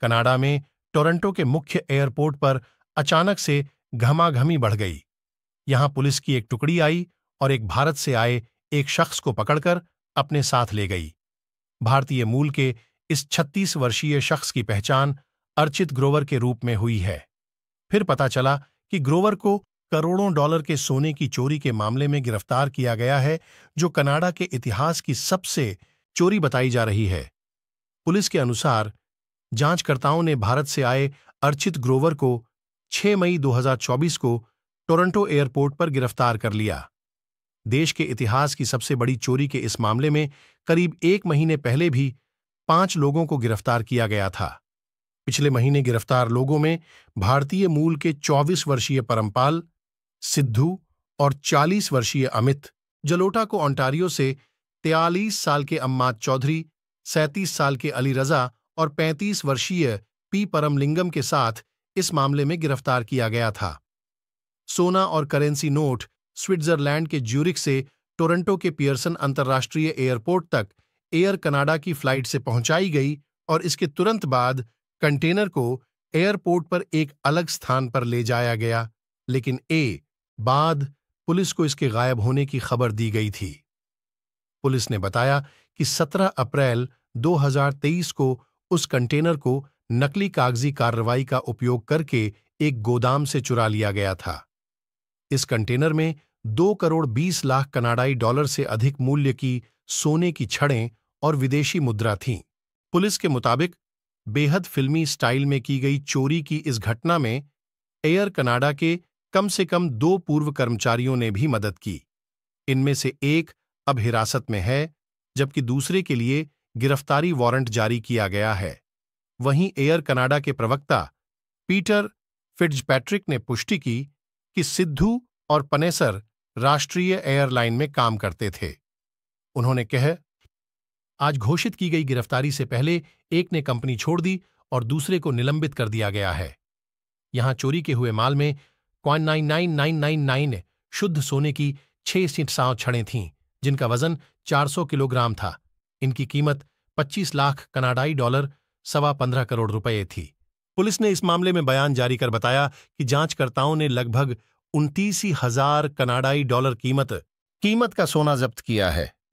Canada में Toronto के मुख्य एयरपोर्ट पर अचानक से घमाघमी बढ़ गई यहां पुलिस की एक टुकड़ी आई और एक भारत से आए एक शख्स को पकड़कर अपने साथ ले गई भारतीय मूल के इस छत्तीस वर्षीय शख्स की पहचान अर्चित ग्रोवर के रूप में हुई है फिर पता चला कि ग्रोवर को करोड़ों डॉलर के सोने की चोरी के मामले में गिरफ्तार किया गया है जो कनाडा के इतिहास की सबसे चोरी बताई जा रही है पुलिस के अनुसार जांचकर्ताओं ने भारत से आए अर्चित ग्रोवर को 6 मई 2024 को टोरंटो एयरपोर्ट पर गिरफ्तार कर लिया देश के इतिहास की सबसे बड़ी चोरी के इस मामले में करीब एक महीने पहले भी पांच लोगों को गिरफ्तार किया गया था पिछले महीने गिरफ्तार लोगों में भारतीय मूल के 24 वर्षीय परमपाल सिद्धू और 40 वर्षीय अमित जलोटा को ऑन्टारियो से 43 साल के अम्माद चौधरी 37 साल के अली रजा और 35 वर्षीय पी परमलिंगम के साथ इस मामले में गिरफ्तार किया गया था सोना और करेंसी नोट स्विट्जरलैंड के ज्यूरिक से टोरंटो के पियर्सन अंतर्राष्ट्रीय एयरपोर्ट तक एयर कनाडा की फ्लाइट से पहुंचाई गई और इसके तुरंत बाद कंटेनर को एयरपोर्ट पर एक अलग स्थान पर ले जाया गया लेकिन ए बाद पुलिस को इसके गायब होने की खबर दी गई थी पुलिस ने बताया कि 17 अप्रैल 2023 को उस कंटेनर को नकली कागजी कार्रवाई का उपयोग करके एक गोदाम से चुरा लिया गया था इस कंटेनर में दो करोड़ बीस लाख कनाडाई डॉलर से अधिक मूल्य की सोने की छड़ें और विदेशी मुद्रा थीं पुलिस के मुताबिक बेहद फिल्मी स्टाइल में की गई चोरी की इस घटना में एयर कनाडा के कम से कम दो पूर्व कर्मचारियों ने भी मदद की इनमें से एक अब हिरासत में है जबकि दूसरे के लिए गिरफ्तारी वारंट जारी किया गया है वहीं एयर कनाडा के प्रवक्ता पीटर फिट्जपैट्रिक ने पुष्टि की कि सिद्धू और पनेसर राष्ट्रीय एयरलाइन में काम करते थे उन्होंने कह आज घोषित की गई गिरफ्तारी से पहले एक ने कंपनी छोड़ दी और दूसरे को निलंबित कर दिया गया है यहां चोरी के हुए माल में coin nine nine nine nine nine शुद्ध सोने की छह सीट साव छड़ें थीं जिनका वजन 400 किलोग्राम था इनकी कीमत 25 लाख कनाडाई डॉलर सवा पंद्रह करोड़ रुपए थी पुलिस ने इस मामले में बयान जारी कर बताया कि जांचकर्ताओं ने लगभग उनतीस हजार कनाडाई डॉलर कीमत कीमत का सोना जब्त किया है